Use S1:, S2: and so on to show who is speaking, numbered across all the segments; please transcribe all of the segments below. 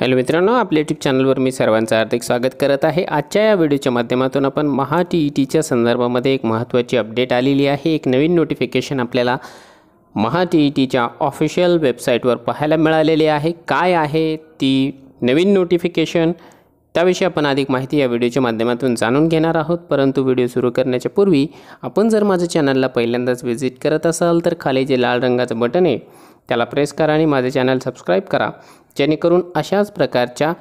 S1: hello मित्रांनो आपल्या YouTube चॅनलवर मी सर्वांचं हार्दिक स्वागत करत आहे आजच्या या व्हिडिओच्या माध्यमातून आपण महा टी ई e टीच्या संदर्भामध्ये एक महत्त्वाची अपडेट आलेली आहे एक नवीन नोटिफिकेशन आपल्याला महा टी ई टीच्या ऑफिशियल वेबसाईटवर पाहायला मिळालेली आहे काय आहे ती नवीन नोटिफिकेशन त्याविषयी आपण अधिक माहिती या व्हिडिओच्या माध्यमातून जाणून घेणार आहोत परंतु व्हिडिओ सुरू करण्याच्या पूर्वी आपण जर माझ्या चॅनलला पहिल्यांदाच व्हिजिट करत असाल तर खाली जे लाल रंगाचं बटन आहे त्याला प्रेस करा आणि माझे चॅनल सबस्क्राईब करा जेणेकरून अशाच प्रकारच्या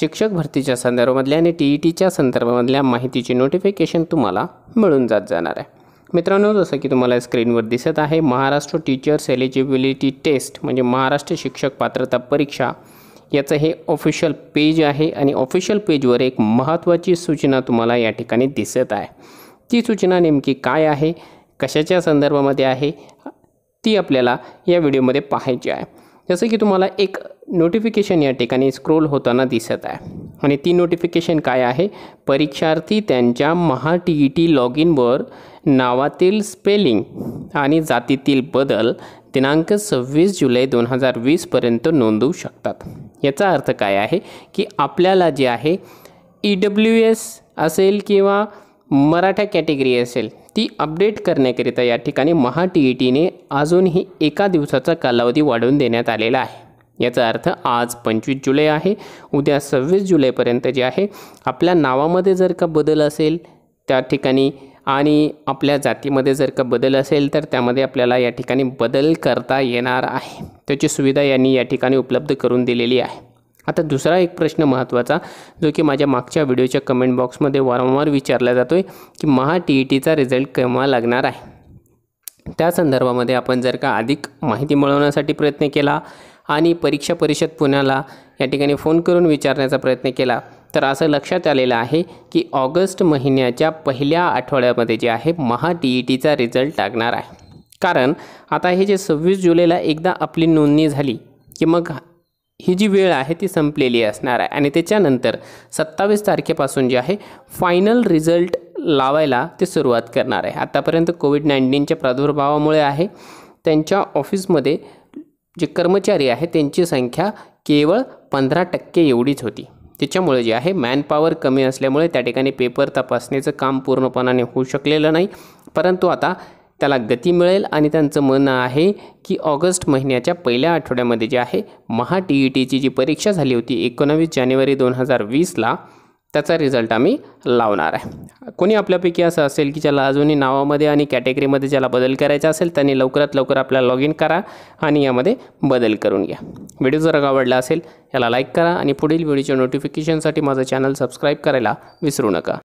S1: शिक्षक भरतीच्या संदर्भामधल्या आणि टी ई टीच्या संदर्भामधल्या माहितीची नोटिफिकेशन तुम्हाला मिळून जात जाणार आहे मित्रांनो जसं की तुम्हाला स्क्रीनवर दिसत आहे महाराष्ट्र टीचर्स एलिजिबिलिटी टेस्ट म्हणजे महाराष्ट्र शिक्षक पात्रता परीक्षा याचं हे ऑफिशियल पेज आहे आणि ऑफिशियल पेजवर एक महत्त्वाची सूचना तुम्हाला या ठिकाणी दिसत आहे ती सूचना नेमकी काय आहे कशाच्या संदर्भामध्ये आहे ती आपल्याला या व्हिडिओमध्ये पाहायची आहे जसं की तुम्हाला एक नोटिफिकेशन या ठिकाणी स्क्रोल होताना दिसत आहे आणि ती नोटिफिकेशन काय आहे परीक्षार्थी त्यांच्या महा टी ई टी लॉग इनवर नावातील स्पेलिंग आणि जातीतील बदल दिनांक सव्वीस जुलै दोन हजार वीसपर्यंत नोंदवू शकतात याचा अर्थ काय आहे की आपल्याला जे आहे ई डब्ल्यू एस असेल किंवा मराठा कॅटेगरी असेल ती अपडेट करण्याकरिता या ठिकाणी महा टी ई टीने अजूनही एका दिवसाचा कालावधी वाढवून देण्यात आलेला आहे याचा अर्थ आज पंचवीस जुलै आहे उद्या सव्वीस जुलैपर्यंत जे आहे आपल्या नावामध्ये जर का बदल असेल त्या ठिकाणी आणि आपल्या जातीमध्ये जर का बदल असेल तर त्यामध्ये आपल्याला या ठिकाणी बदल करता येणार आहे त्याची सुविधा यांनी या ठिकाणी उपलब्ध करून दिलेली आहे आता दुसरा एक प्रश्न महत्त्वाचा जो की माझ्या मागच्या व्हिडिओच्या कमेंट बॉक्समध्ये वारंवार विचारला जातो आहे की महा टी ई टीचा रिझल्ट केव्हा लागणार आहे त्या संदर्भामध्ये आपण जर का अधिक माहिती मिळवण्यासाठी प्रयत्न केला आणि परीक्षा परिषद पुण्याला या ठिकाणी फोन करून विचारण्याचा प्रयत्न केला तर असं लक्षात आलेलं आहे की ऑगस्ट महिन्याच्या पहिल्या आठवड्यामध्ये जे आहे महा टी ई टीचा रिझल्ट लागणार आहे कारण आता हे जे सव्वीस जुलैला एकदा आपली नोंदणी झाली की मग ही जी वेळ आहे ती संपलेली असणार आहे आणि त्याच्यानंतर सत्तावीस तारखेपासून जे आहे फायनल रिझल्ट लावायला ते सुरुवात करणार आहे आतापर्यंत कोविड नाईन्टीनच्या प्रादुर्भावामुळे आहे त्यांच्या ऑफिसमध्ये जे कर्मचारी आहे त्यांची संख्या केवळ पंधरा टक्के एवढीच होती त्याच्यामुळे जे आहे मॅनपॉवर कमी असल्यामुळे त्या ठिकाणी पेपर तपासणीचं काम पूर्णपणाने होऊ शकलेलं नाही परंतु आता त्याला गती मिळेल आणि त्यांचं म्हणणं आहे की ऑगस्ट महिन्याच्या पहिल्या आठवड्यामध्ये जे आहे महा टी ई टीची जी परीक्षा झाली होती एकोणावीस जानेवारी दोन हजार वीसला त्याचा रिझल्ट आम्ही लावणार आहे कोणी आपल्यापैकी असं असेल की ज्याला अजूनही नावामध्ये आणि कॅटेगरीमध्ये ज्याला बदल करायचा असेल त्यांनी लवकरात लवकर आपला लॉग इन करा आणि यामध्ये बदल करून घ्या व्हिडिओ जर आवडला असेल याला लाईक करा आणि पुढील व्हिडिओच्या नोटिफिकेशनसाठी माझं चॅनल सबस्क्राईब करायला विसरू नका